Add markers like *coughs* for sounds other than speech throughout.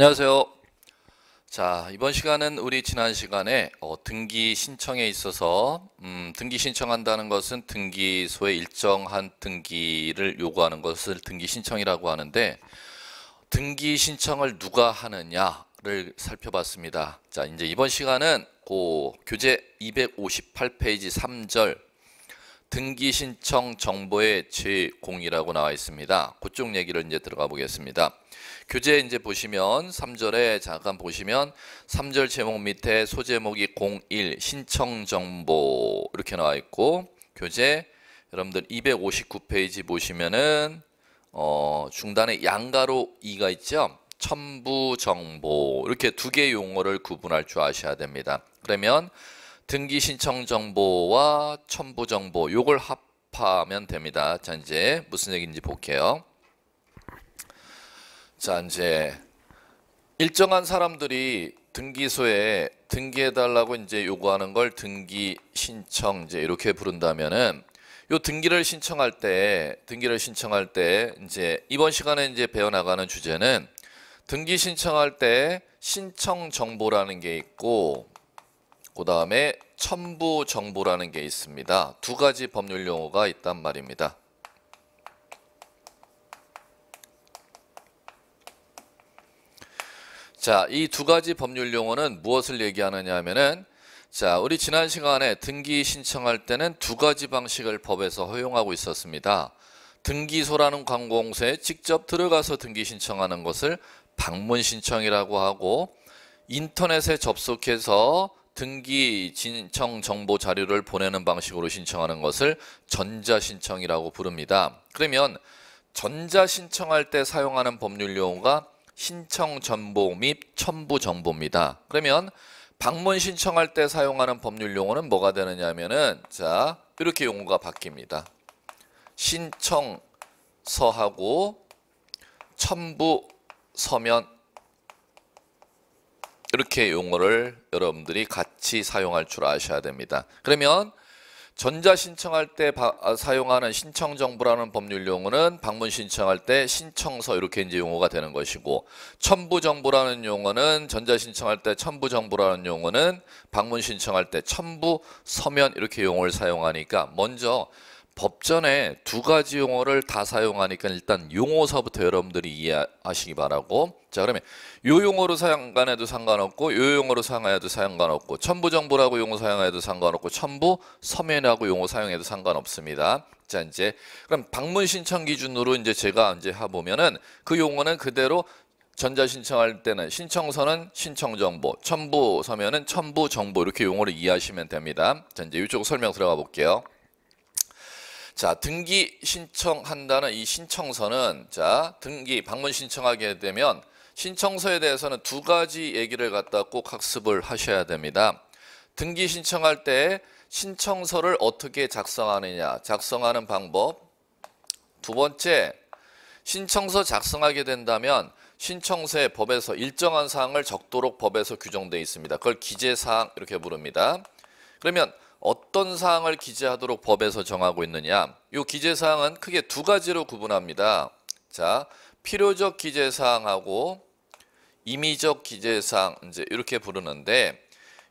안녕하세요. 자, 이번 시간은 우리 지난 시간에 어, 등기 신청에 있어서 음, 등기 신청한다는 것은 등기소에 일정한 등기를 요구하는 것을 등기 신청이라고 하는데 등기 신청을 누가 하느냐를 살펴봤습니다. 자, 이제 이번 시간은 고 교재 258페이지 3절 등기 신청 정보의 제공이라고 나와 있습니다. 그쪽 얘기를 이제 들어가 보겠습니다. 교재 이제 보시면 3절에 잠깐 보시면 3절 제목 밑에 소제목이 01 신청 정보 이렇게 나와 있고 교재 여러분들 259페이지 보시면은 어 중단에 양가로 2가 있죠. 첨부 정보 이렇게 두개의 용어를 구분할 줄 아셔야 됩니다. 그러면 등기 신청 정보와 첨부 정보 요걸 합하면 됩니다. 자 이제 무슨 얘기인지 볼게요. 자 이제 일정한 사람들이 등기소에 등기해달라고 이제 요구하는 걸 등기 신청 이제 이렇게 부른다면은 요 등기를 신청할 때 등기를 신청할 때 이제 이번 시간에 이제 배워 나가는 주제는 등기 신청할 때 신청 정보라는 게 있고 그다음에 첨부 정보라는 게 있습니다. 두 가지 법률 용어가 있단 말입니다. 자, 이 두 가지 법률 용어는 무엇을 얘기하느냐 하면은 자, 우리 지난 시간에 등기 신청할 때는 두 가지 방식을 법에서 허용하고 있었습니다. 등기소라는 관공서에 직접 들어가서 등기 신청하는 것을 방문 신청이라고 하고 인터넷에 접속해서 등기 신청 정보 자료를 보내는 방식으로 신청하는 것을 전자신청이라고 부릅니다. 그러면 전자신청할 때 사용하는 법률 용어가 신청 전보및 첨부 정보입니다. 그러면 방문 신청할 때 사용하는 법률 용어는 뭐가 되느냐면은 자 이렇게 용어가 바뀝니다. 신청서하고 첨부 서면 이렇게 용어를 여러분들이 같이 사용할 줄 아셔야 됩니다. 그러면 전자 신청할 때 바, 아, 사용하는 신청 정보라는 법률 용어는 방문 신청할 때 신청서 이렇게 이제 용어가 되는 것이고 첨부 정보라는 용어는 전자 신청할 때 첨부 정보라는 용어는 방문 신청할 때 첨부 서면 이렇게 용어를 사용하니까 먼저 법전에 두 가지 용어를 다 사용하니까 일단 용어서부터 여러분들이 이해하시기 바라고 자 그러면 요 용어로 사용해도 상관없고 요 용어로 사용해도 상관없고 첨부정보라고 용어 사용해도 상관없고 첨부 서면이라고 용어 사용해도 상관없습니다. 자 이제 그럼 방문 신청 기준으로 이제 제가 이제 하 보면은 그 용어는 그대로 전자 신청할 때는 신청서는 신청 정보, 첨부 서면은 첨부 정보 이렇게 용어를 이해하시면 됩니다. 자 이제 이쪽 설명 들어가 볼게요. 자 등기 신청한다는 이 신청서는 자 등기 방문 신청하게 되면 신청서에 대해서는 두 가지 얘기를 갖다 꼭 학습을 하셔야 됩니다. 등기 신청할 때 신청서를 어떻게 작성하느냐, 작성하는 방법. 두 번째, 신청서 작성하게 된다면 신청서의 법에서 일정한 사항을 적도록 법에서 규정돼 있습니다. 그걸 기재사항 이렇게 부릅니다. 그러면 어떤 사항을 기재하도록 법에서 정하고 있느냐? 이 기재사항은 크게 두 가지로 구분합니다. 자, 필요적 기재사항하고 임의적 기재상 이제 이렇게 부르는데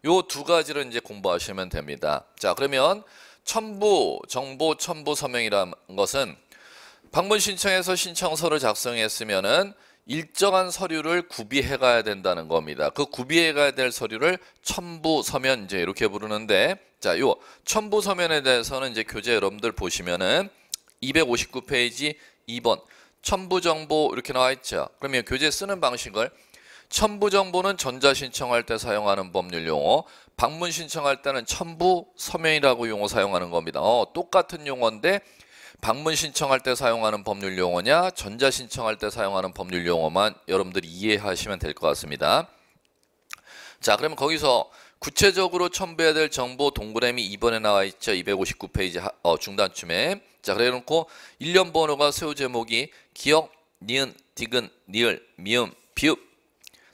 요 두 가지를 이제 공부하시면 됩니다. 자, 그러면 첨부, 정보 첨부 서명이라는 것은 방문 신청에서 신청서를 작성했으면은 일정한 서류를 구비해 가야 된다는 겁니다. 그 구비해 가야 될 서류를 첨부 서면 이제 이렇게 부르는데 자, 요 첨부 서면에 대해서는 이제 교재 여러분들 보시면은 259페이지 2번 첨부 정보 이렇게 나와 있죠. 그러면 교재 쓰는 방식을 첨부 정보는 전자 신청할 때 사용하는 법률 용어, 방문 신청할 때는 첨부 서명이라고 용어 사용하는 겁니다. 어, 똑같은 용어인데 방문 신청할 때 사용하는 법률 용어냐, 전자 신청할 때 사용하는 법률 용어만 여러분들이 이해하시면 될 것 같습니다. 자, 그러면 거기서 구체적으로 첨부해야 될 정보 동그라미 이번에 나와 있죠. 259페이지 어, 중단쯤에. 자, 그래 놓고 1년 번호가 새우 제목이 기억, 니은, 디귿, 니을, 미음, 비읍,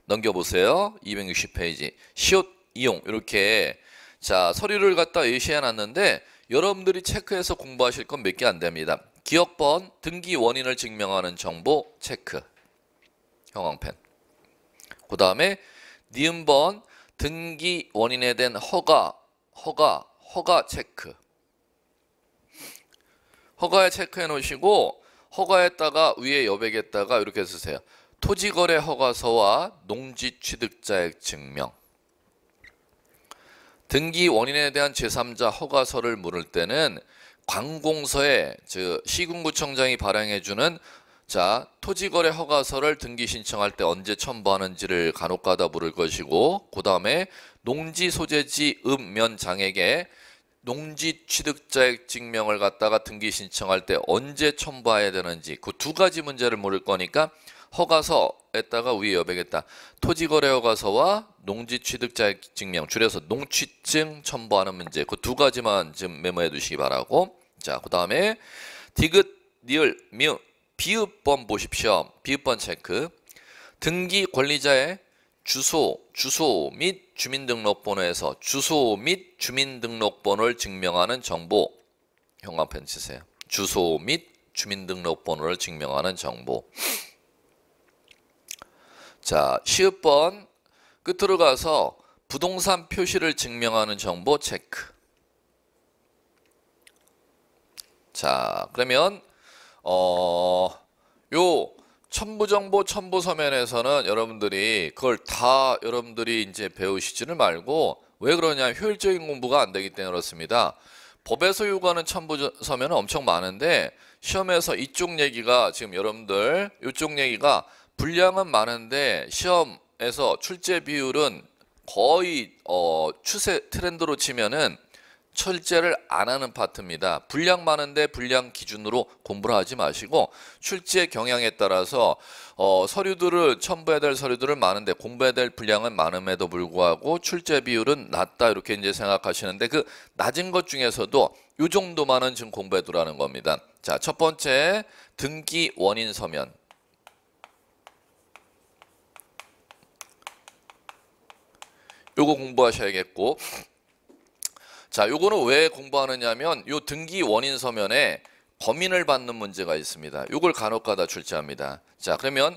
넘겨보세요. 260페이지. 시옷 이용 이렇게 자 서류를 갖다 예시해 놨는데 여러분들이 체크해서 공부하실 건 몇 개 안 됩니다. 기억번 등기 원인을 증명하는 정보 체크 형광펜 그 다음에 니은번 등기 원인에 대한 허가 허가 허가 체크 허가에 체크해 놓으시고 허가에다가 위에 여백에다가 이렇게 쓰세요. 토지거래 허가서와 농지취득자액 증명 등기 원인에 대한 제3자 허가서를 물을 때는 관공서에 즉 시군구청장이 발행해주는 자 토지거래 허가서를 등기 신청할 때 언제 첨부하는지를 간혹가다 물을 것이고 그 다음에 농지 소재지 읍면 음 장에게 농지 취득자액 증명을 갖다가 등기 신청할 때 언제 첨부해야 되는지 그 두 가지 문제를 물을 거니까 허가서에다가 위에 여백에다 토지거래허가서와 농지취득자증명 줄여서 농취증 첨부하는 문제 그 두 가지만 지금 메모해 두시기 바라고 자그 다음에 디귿 니을 미 비읍번 보십시오 비읍번 체크 등기 권리자의 주소, 주소 및 주민등록번호에서 주소 및 주민등록번호를 증명하는 정보 현관펜 치세요. 주소 및 주민등록번호를 증명하는 정보 자, 10번 끝으로 가서 부동산 표시를 증명하는 정보 체크. 자, 그러면 어, 요 첨부정보 첨부서면에서는 여러분들이 그걸 다 여러분들이 이제 배우시지는 말고 왜 그러냐 효율적인 공부가 안 되기 때문에 그렇습니다. 법에서 요구하는 첨부서면은 엄청 많은데 시험에서 이쪽 얘기가 지금 여러분들 이쪽 얘기가 분량은 많은데 시험에서 출제 비율은 거의 어, 추세 트렌드로 치면은 출제를 안 하는 파트입니다. 분량 많은데 분량 기준으로 공부를 하지 마시고 출제 경향에 따라서 어, 서류들을 첨부해야 될서류들을 많은데 공부해야 될 분량은 많음에도 불구하고 출제 비율은 낮다 이렇게 이제 생각하시는데 그 낮은 것 중에서도 이 정도만은 지금 공부해 두라는 겁니다. 자, 첫 번째 등기 원인 서면. 요거 공부하셔야겠고 자 요거는 왜 공부하느냐면 요 등기 원인 서면에 범인을 받는 문제가 있습니다. 요걸 간혹가다 출제합니다. 자 그러면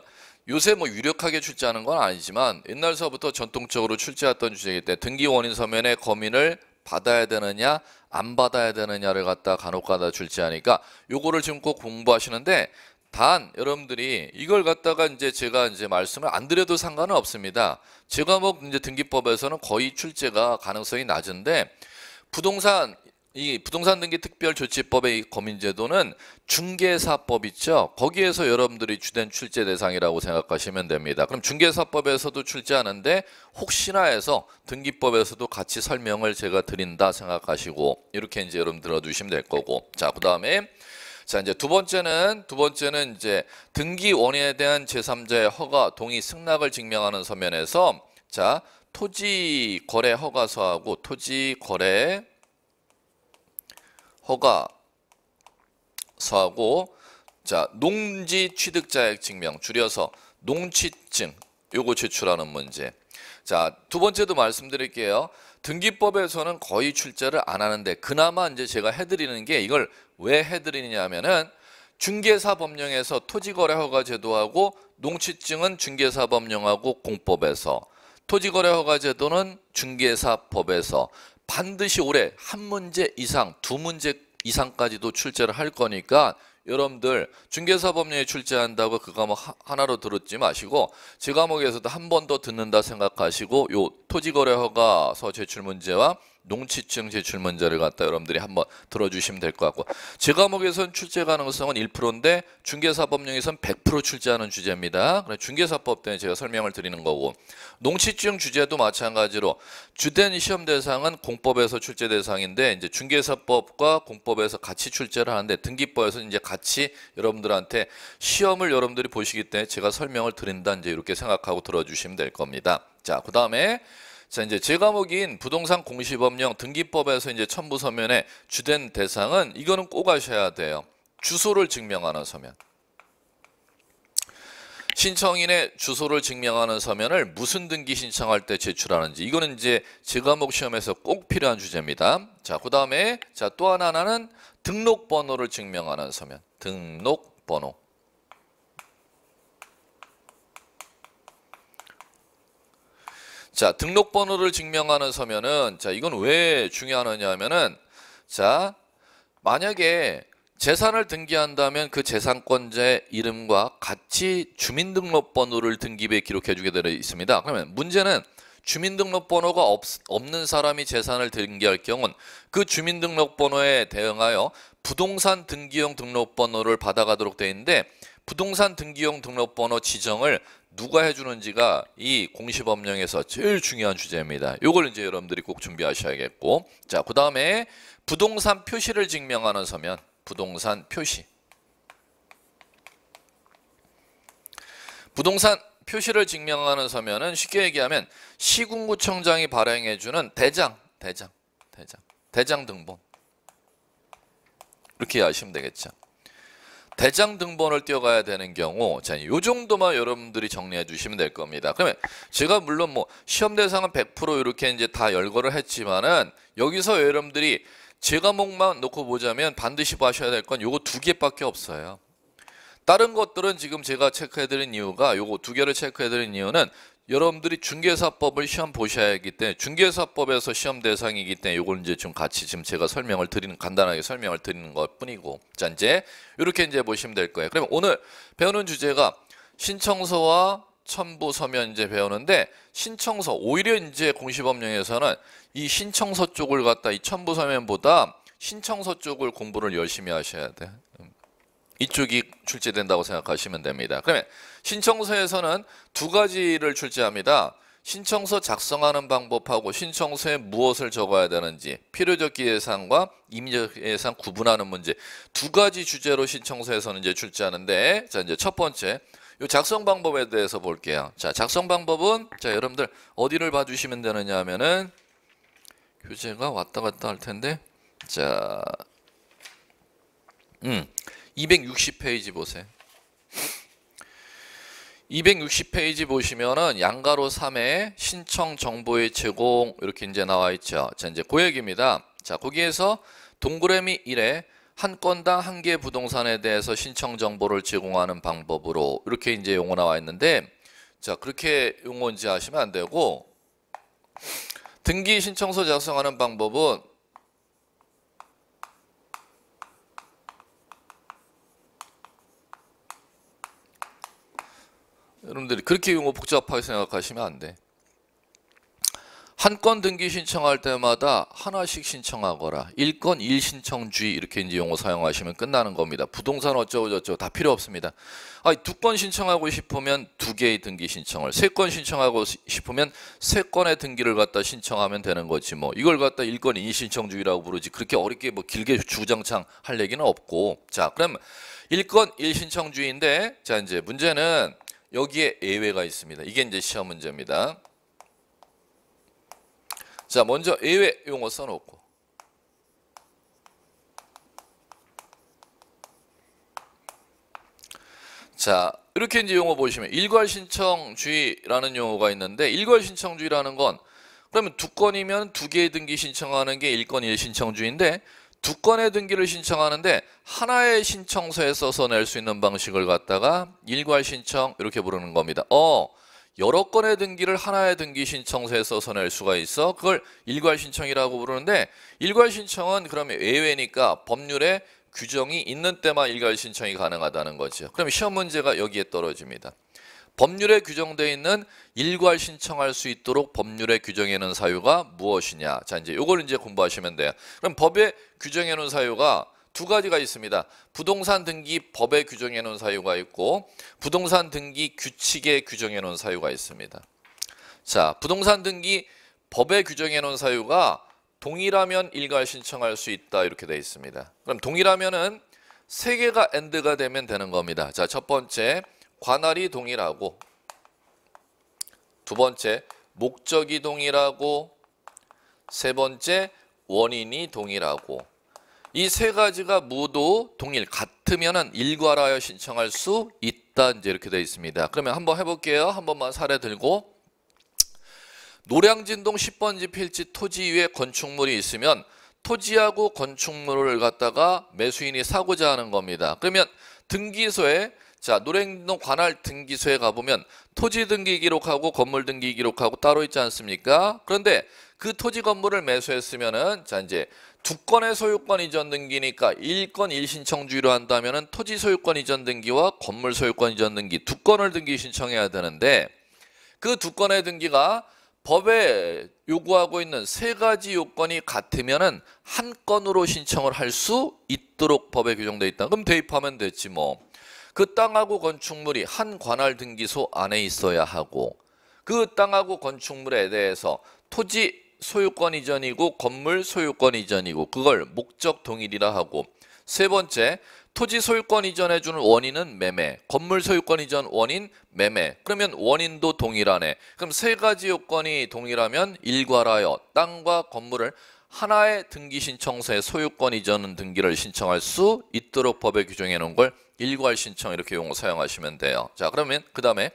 요새 뭐 유력하게 출제하는 건 아니지만 옛날서부터 전통적으로 출제했던 주제이기 때문에 등기 원인 서면에 범인을 받아야 되느냐 안 받아야 되느냐를 갖다 간혹가다 출제하니까 요거를 지금 꼭 공부하시는데 단 여러분들이 이걸 갖다가 이제 제가 이제 말씀을 안 드려도 상관은 없습니다. 제가뭐 이제 등기법에서는 거의 출제가 가능성이 낮은데 부동산 이 부동산 등기 특별 조치법의 이 고민제도는 중개사법 있죠. 거기에서 여러분들이 주된 출제 대상이라고 생각하시면 됩니다. 그럼 중개사법에서도 출제하는데 혹시나 해서 등기법에서도 같이 설명을 제가 드린다 생각하시고 이렇게 이제 여러분 들어주시면 될 거고. 자, 그다음에 자, 이제 두 번째는 두 번째는 이제 등기 원인에 대한 제3자의 허가 동의 승낙을 증명하는 서면에서 자, 토지 거래 허가서하고 토지 거래 허가서하고 자, 농지 취득자액 증명 줄여서 농취증 요거 제출하는 문제. 자, 두 번째도 말씀드릴게요. 등기법에서는 거의 출제를 안 하는데 그나마 이제 제가 해드리는 게 이걸 왜 해드리냐면은 중개사 법령에서 토지거래허가 제도하고 농취증은 중개사 법령하고 공법에서 토지거래허가 제도는 중개사법에서 반드시 올해 한 문제 이상 두 문제 이상까지도 출제를 할 거니까 여러분들 중개사법령에 출제한다고 그 과목 뭐 하나로 들었지 마시고 제 과목에서도 한 번 더 듣는다 생각하시고 요 토지거래허가서 제출 문제와 농취증 제출문제를 갖다 여러분들이 한번 들어주시면 될 것 같고 제 과목에선 출제 가능성은 1%인데 중개사법령에선 100% 출제하는 주제입니다. 그러니까 중개사법 때문에 제가 설명을 드리는 거고 농취증 주제도 마찬가지로 주된 시험 대상은 공법에서 출제 대상인데 이제 중개사법과 공법에서 같이 출제를 하는데 등기법에서 이제 같이 여러분들한테 시험을 여러분들이 보시기 때문에 제가 설명을 드린다 이제 이렇게 생각하고 들어주시면 될 겁니다. 자, 그 다음에 자 이제 제과목인 부동산 공시법령 등기법에서 이제 첨부 서면에 주된 대상은 이거는 꼭 아셔야 돼요. 주소를 증명하는 서면. 신청인의 주소를 증명하는 서면을 무슨 등기 신청할 때 제출하는지 이거는 이제 제과목 시험에서 꼭 필요한 주제입니다. 자, 그다음에 자 또 하나는 등록번호를 증명하는 서면. 등록번호. 자, 등록번호를 증명하는 서면은 자, 이건 왜 중요하느냐 하면은 자, 만약에 재산을 등기한다면 그 재산권자의 이름과 같이 주민등록번호를 등기부에 기록해 주게 되어 있습니다. 그러면 문제는 주민등록번호가 없, 없는 사람이 재산을 등기할 경우 그 주민등록번호에 대응하여 부동산 등기용 등록번호를 받아가도록 되어 있는데 부동산 등기용 등록번호 지정을 누가 해주는지가 이 공시법령에서 제일 중요한 주제입니다. 요걸 이제 여러분들이 꼭 준비하셔야겠고 자그 다음에 부동산 표시를 증명하는 서면 부동산 표시 부동산 표시를 증명하는 서면은 쉽게 얘기하면 시군구청장이 발행해주는 대장 대장 대장 대장 등본 이렇게 하시면 되겠죠. 대장 등본을 띄어가야 되는 경우 자, 이 정도만 여러분들이 정리해 주시면 될 겁니다. 그러면 제가 물론 뭐 시험 대상은 100% 이렇게 이제 다 열거를 했지만은 여기서 여러분들이 제 과목만 놓고 보자면 반드시 봐셔야 될 건 요거 두 개밖에 없어요. 다른 것들은 지금 제가 체크해드린 이유가 요거 두 개를 체크해드린 이유는 여러분들이 중개사법을 시험 보셔야 하기 때문에 중개사법에서 시험 대상이기 때문에 이걸 이제 좀 같이 지금 제가 설명을 드리는 간단하게 설명을 드리는 것 뿐이고 자 이제 이렇게 이제 보시면 될 거예요. 그러면 오늘 배우는 주제가 신청서와 첨부 서면 이제 배우는데 신청서 오히려 이제 공시법령에서는 이 신청서 쪽을 갖다 이 첨부 서면보다 신청서 쪽을 공부를 열심히 하셔야 돼. 이쪽이 출제된다고 생각하시면 됩니다. 그러면 신청서에서는 두 가지를 출제합니다. 신청서 작성하는 방법하고 신청서에 무엇을 적어야 되는지 필요적 예산과 임의적 예산 구분하는 문제 두 가지 주제로 신청서에서는 이제 출제하는데 자 이제 첫 번째 요 작성 방법에 대해서 볼게요. 자 작성 방법은 자 여러분들 어디를 봐주시면 되느냐 하면은 교재가 왔다 갔다 할 텐데 자 음, 260페이지 보세요. 260페이지 보시면은 양가로 3의 신청 정보의 제공 이렇게 이제 나와 있죠. 자, 이제 고액입니다. 그 자, 거기에서 동그라미 1에 한 건당 한개의 부동산에 대해서 신청 정보를 제공하는 방법으로 이렇게 이제 용어 나와 있는데 자, 그렇게 용어 인지 하시면 안 되고 등기 신청서 작성하는 방법은 여러분들이 그렇게 용어 복잡하게 생각하시면 안 돼. 한 건 등기 신청할 때마다 하나씩 신청하거라. 1건 1신청주의 이렇게 이제 용어 사용하시면 끝나는 겁니다. 부동산 어쩌고저쩌고 다 필요 없습니다. 두건 신청하고 싶으면 두 개의 등기 신청을, 세 건 신청하고 싶으면 세 건의 등기를 갖다 신청하면 되는 거지 뭐. 이걸 갖다 1건 2신청주의라고 부르지. 그렇게 어렵게 뭐 길게 주장창 할 얘기는 없고. 자, 그럼 1건 1신청주의인데, 자, 이제 문제는 여기에 예외가 있습니다. 이게 이제 시험 문제입니다. 자, 먼저 예외 용어 써놓고 자, 이렇게 이제 용어 보시면 일괄 신청주의라는 용어가 있는데 일괄 신청주의라는 건 그러면 두 건이면 두 개의 등기 신청하는 게 1건 1신청주의인데 두 건의 등기를 신청하는데 하나의 신청서에 써서 낼 수 있는 방식을 갖다가 일괄 신청 이렇게 부르는 겁니다. 어, 여러 건의 등기를 하나의 등기 신청서에 써서 낼 수가 있어. 그걸 일괄 신청이라고 부르는데 일괄 신청은 그러면 예외니까 법률에 규정이 있는 때만 일괄 신청이 가능하다는 거죠. 그럼 시험 문제가 여기에 떨어집니다. 법률에 규정되어 있는 일괄 신청할 수 있도록 법률에 규정해 놓은 사유가 무엇이냐. 자, 이제 요걸 이제 공부하시면 돼요. 그럼 법에 규정해 놓은 사유가 두 가지가 있습니다. 부동산 등기 법에 규정해 놓은 사유가 있고 부동산 등기 규칙에 규정해 놓은 사유가 있습니다. 자, 부동산 등기 법에 규정해 놓은 사유가 동일하면 일괄 신청할 수 있다 이렇게 돼 있습니다. 그럼 동일하면은 세 개가 엔드가 되면 되는 겁니다. 자, 첫 번째 관할이 동일하고 두 번째 목적이 동일하고 세 번째 원인이 동일하고 이 세 가지가 모두 동일 같으면은 일괄하여 신청할 수 있다 이제 이렇게 되어 있습니다. 그러면 한번 해볼게요. 한 번만 사례 들고 노량진동 10번지 필지 토지 위에 건축물이 있으면 토지하고 건축물을 갖다가 매수인이 사고자 하는 겁니다. 그러면 등기소에 자, 노량동 관할 등기소에 가보면 토지 등기 기록하고 건물 등기 기록하고 따로 있지 않습니까? 그런데 그 토지 건물을 매수했으면은 자, 이제 두 건의 소유권 이전 등기니까 일 건 일 신청주의로 한다면은 토지 소유권 이전 등기와 건물 소유권 이전 등기 두 건을 등기 신청해야 되는데 그 두 건의 등기가 법에 요구하고 있는 세 가지 요건이 같으면은 한 건으로 신청을 할 수 있도록 법에 규정돼 있다. 그럼 대입하면 됐지 뭐. 그 땅하고 건축물이 한 관할 등기소 안에 있어야 하고 그 땅하고 건축물에 대해서 토지 소유권 이전이고 건물 소유권 이전이고 그걸 목적 동일이라 하고 세 번째 토지 소유권 이전해 주는 원인은 매매 건물 소유권 이전 원인 매매 그러면 원인도 동일하네 그럼 세 가지 요건이 동일하면 일괄하여 땅과 건물을 하나의 등기 신청서에 소유권 이전 등기를 신청할 수 있도록 법에 규정해 놓은 걸 일괄 신청 이렇게 용어 사용하시면 돼요. 자, 그러면 그다음에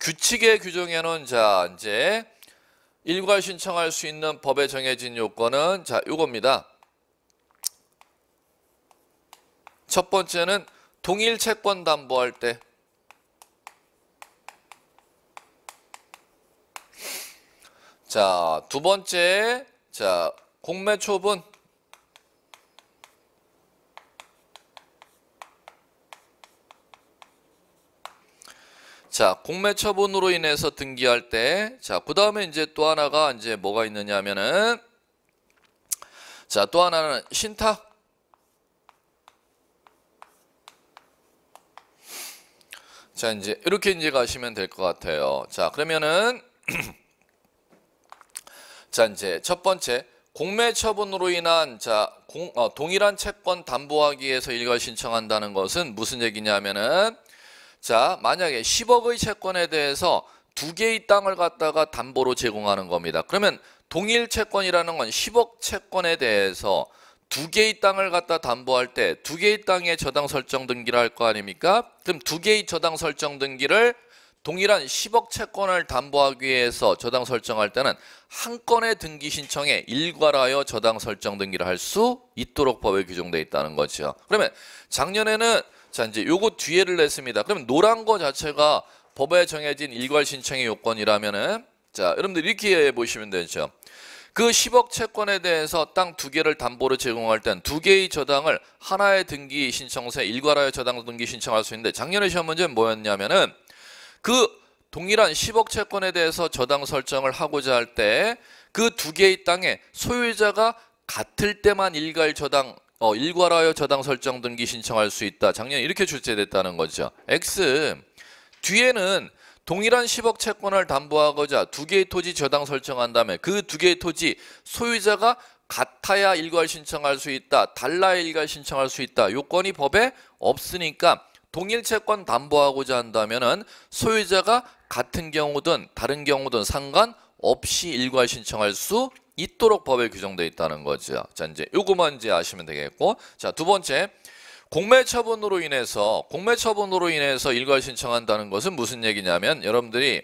규칙에 규정해놓은 자 이제 일괄 신청할 수 있는 법에 정해진 요건은 자 요겁니다. 첫 번째는 동일 채권 담보할 때 자, 두 번째 자, 공매 초분 자, 공매 처분으로 인해서 등기할 때, 자, 그 다음에 이제 또 하나가 이제 뭐가 있느냐 하면은, 자, 또 하나는 신탁. 자, 이제 이렇게 이제 가시면 될 것 같아요. 자, 그러면은, *clears throat* 자, 이제 첫 번째, 공매 처분으로 인한 자 공, 어, 동일한 채권 담보하기에서 일괄 신청한다는 것은 무슨 얘기냐면은 하 자, 만약에 10억의 채권에 대해서 두 개의 땅을 갖다가 담보로 제공하는 겁니다. 그러면 동일 채권이라는 건 10억 채권에 대해서 두 개의 땅을 갖다 담보할 때 두 개의 땅에 저당 설정 등기를 할 거 아닙니까? 그럼 두 개의 저당 설정 등기를 동일한 10억 채권을 담보하기 위해서 저당 설정할 때는 한 건의 등기 신청에 일괄하여 저당 설정 등기를 할 수 있도록 법에 규정되어 있다는 거죠. 그러면 작년에는 자 이제 요거 뒤에를 냈습니다. 그러면 노란 거 자체가 법에 정해진 일괄 신청의 요건이라면은 자 여러분들 이렇게 보시면 되죠. 그 10억 채권에 대해서 땅 두 개를 담보로 제공할 땐 두 개의 저당을 하나의 등기 신청서에 일괄하여 저당 등기 신청할 수 있는데 작년에 시험 문제는 뭐였냐면은 그 동일한 10억 채권에 대해서 저당 설정을 하고자 할 때 그 두 개의 땅에 소유자가 같을 때만 일괄 저당 어, 일괄하여 저당 설정 등기 신청할 수 있다. 작년에 이렇게 출제됐다는 거죠. X 뒤에는 동일한 10억 채권을 담보하고자 두 개의 토지 저당 설정한 다음에 그 두 개의 토지 소유자가 같아야 일괄 신청할 수 있다. 달라야 일괄 신청할 수 있다. 요건이 법에 없으니까 동일 채권 담보하고자 한다면은 소유자가 같은 경우든 다른 경우든 상관없이 일괄 신청할 수 있도록 법에 규정되어 있다는 거죠. 자, 이제 요거만 이제 아시면 되겠고. 자, 두 번째. 공매 처분으로 인해서 공매 처분으로 인해서 일괄 신청한다는 것은 무슨 얘기냐면 여러분들이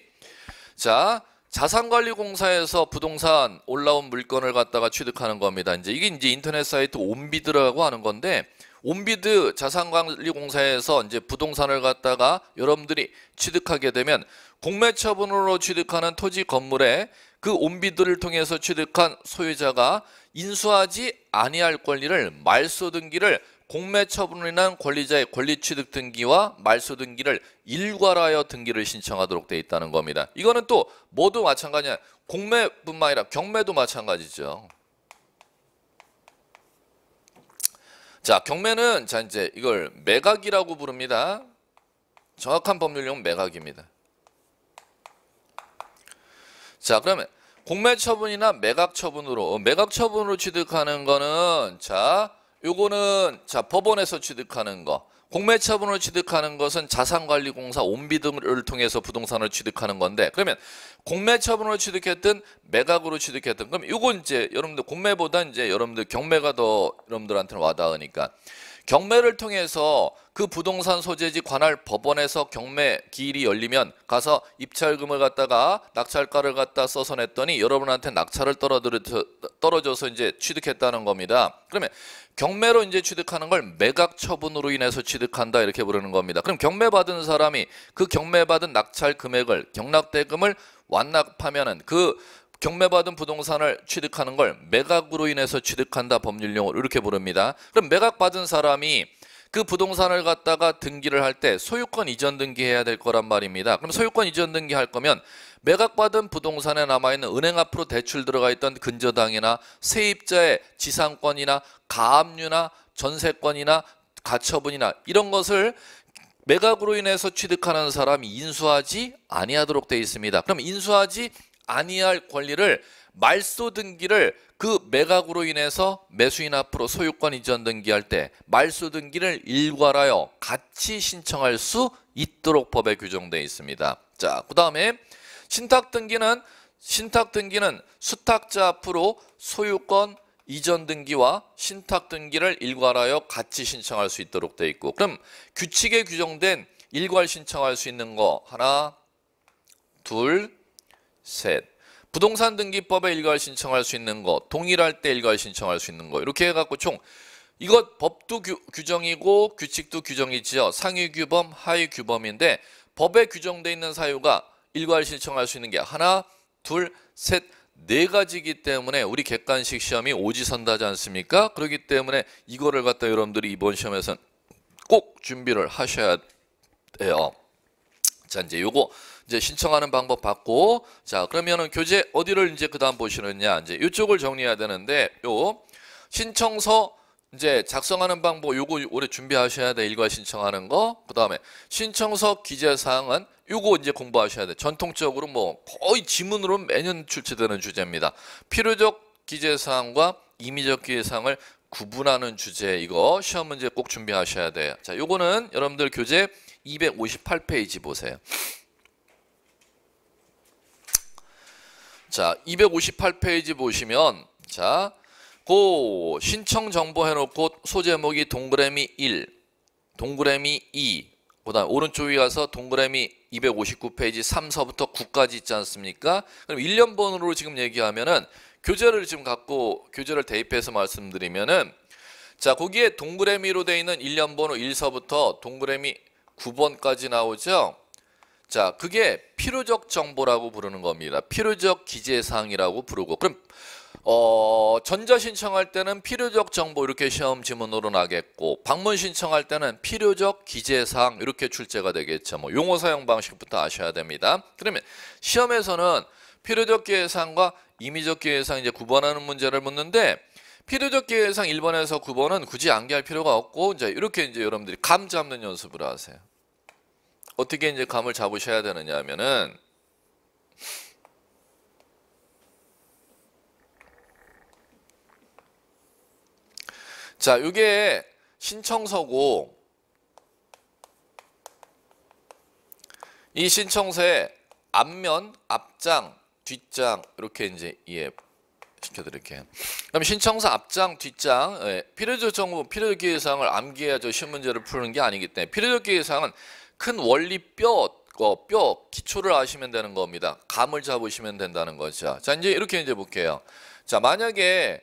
자, 자산관리공사에서 부동산 올라온 물건을 갖다가 취득하는 겁니다. 이제 이게 이제 인터넷 사이트 온비드라고 하는 건데 온비드 자산관리공사에서 이제 부동산을 갖다가 여러분들이 취득하게 되면 공매처분으로 취득하는 토지 건물에 그 온비들을 통해서 취득한 소유자가 인수하지 아니할 권리를 말소 등기를 공매 처분을로 인한 권리자의 권리 취득 등기와 말소 등기를 일괄하여 등기를 신청하도록 되어 있다는 겁니다. 이거는 또 모두 마찬가지냐. 공매뿐만 아니라 경매도 마찬가지죠. 자, 경매는 자 이제 이걸 매각이라고 부릅니다. 정확한 법률용 매각입니다. 자, 그러면 공매 처분이나 매각 처분으로 어, 매각 처분으로 취득하는 거는 자, 요거는 자, 법원에서 취득하는 거. 공매 처분을 취득하는 것은 자산관리공사 온비 등을 통해서 부동산을 취득하는 건데 그러면 공매 처분을 취득했든 매각으로 취득했든 그럼 요건 이제 여러분들 공매보다 이제 여러분들 경매가 더 여러분들한테는 와닿으니까 경매를 통해서 그 부동산 소재지 관할 법원에서 경매 기일이 열리면 가서 입찰금을 갖다가 낙찰가를 갖다 써서 냈더니 여러분한테 낙찰을 떨어져, 서 이제 취득했다는 겁니다. 그러면 경매로 이제 취득하는 걸 매각 처분으로 인해서 취득한다 이렇게 부르는 겁니다. 그럼 경매 받은 사람이 그 경매 받은 낙찰 금액을 경락대금을 완납하면은 그 경매받은 부동산을 취득하는 걸 매각으로 인해서 취득한다 법률용어로 이렇게 부릅니다. 그럼 매각받은 사람이 그 부동산을 갖다가 등기를 할 때 소유권 이전 등기해야 될 거란 말입니다. 그럼 소유권 이전 등기 할 거면 매각받은 부동산에 남아있는 은행 앞으로 대출 들어가 있던 근저당이나 세입자의 지상권이나 가압류나 전세권이나 가처분이나 이런 것을 매각으로 인해서 취득하는 사람이 인수하지 아니하도록 되어 있습니다. 그럼 인수하지 아니할 권리를 말소 등기를 그 매각으로 인해서 매수인 앞으로 소유권 이전 등기할 때 말소 등기를 일괄하여 같이 신청할 수 있도록 법에 규정되어 있습니다. 자, 그 다음에 신탁 등기는 신탁 등기는 수탁자 앞으로 소유권 이전 등기와 신탁 등기를 일괄하여 같이 신청할 수 있도록 돼 있고 그럼 규칙에 규정된 일괄 신청할 수 있는 거 하나 둘셋 부동산 등기법에 일괄 신청할 수 있는 거, 동일할 때 일괄 신청할 수 있는 거 이렇게 해갖고 총 이것 법도 규, 규정이고 규칙도 규정이지요. 상위 규범, 하위 규범인데 법에 규정돼 있는 사유가 일괄 신청할 수 있는 게 하나, 둘, 셋, 네 가지이기 때문에 우리 객관식 시험이 오지선다지 않습니까? 그렇기 때문에 이거를 갖다 여러분들이 이번 시험에서는 꼭 준비를 하셔야 돼요. 자, 이제 요거 이제 신청하는 방법 받고 자 그러면은 교재 어디를 이제 그다음 보시느냐 이제 이쪽을 정리해야 되는데 요 신청서 이제 작성하는 방법 요거 올해 준비하셔야 돼 일괄 신청하는 거 그다음에 신청서 기재 사항은 요거 이제 공부하셔야 돼 전통적으로 뭐 거의 지문으로 매년 출제되는 주제입니다 필요적 기재 사항과 임의적 기재 사항을 구분하는 주제 이거 시험 문제 꼭 준비하셔야 돼요 자 요거는 여러분들 교재 258페이지 보세요 자, 258페이지 보시면 자, 고 신청 정보 해놓고 소제목이 동그라미 1, 동그라미 2, 그다음 오른쪽 위에 가서 동그라미 259페이지 3서부터 9까지 있지 않습니까? 그럼 1년번으로 지금 얘기하면은 교재를 지금 갖고 교재를 대입해서 말씀드리면은 자 거기에 동그라미로 돼 있는 1년번호 1서부터 동그라미 9번까지 나오죠. 자, 그게 필요적 정보라고 부르는 겁니다. 필요적 기재사항이라고 부르고 그럼 어, 전자 신청할 때는 필요적 정보 이렇게 시험 지문으로 나겠고 방문 신청할 때는 필요적 기재 사항 이렇게 출제가 되겠죠. 뭐 용어 사용 방식부터 아셔야 됩니다. 그러면 시험에서는 필요적 기재 사항과 임의적 기재 사항 이제 구분하는 문제를 묻는데 필요적 기재 사항 1번에서 9번은 굳이 암기할 필요가 없고 이제 이렇게 이제 여러분들이 감 잡는 연습을 하세요. 어떻게 이제 감을 잡으셔야 되느냐 하면은 자, 이게 신청서고 이 신청서에 앞면, 앞장, 뒷장 이렇게 이제 이해 시켜드릴게요. 그럼 신청서 앞장, 뒷장 예, 필요적 정보, 필요기회사항을 암기해야죠. 신문제를 푸는 게 아니기 때문에 필요적기회사항은 큰 원리 뼈, 어, 뼈 기초를 아시면 되는 겁니다. 감을 잡으시면 된다는 거죠. 자, 이제 이렇게 이제 볼게요. 자, 만약에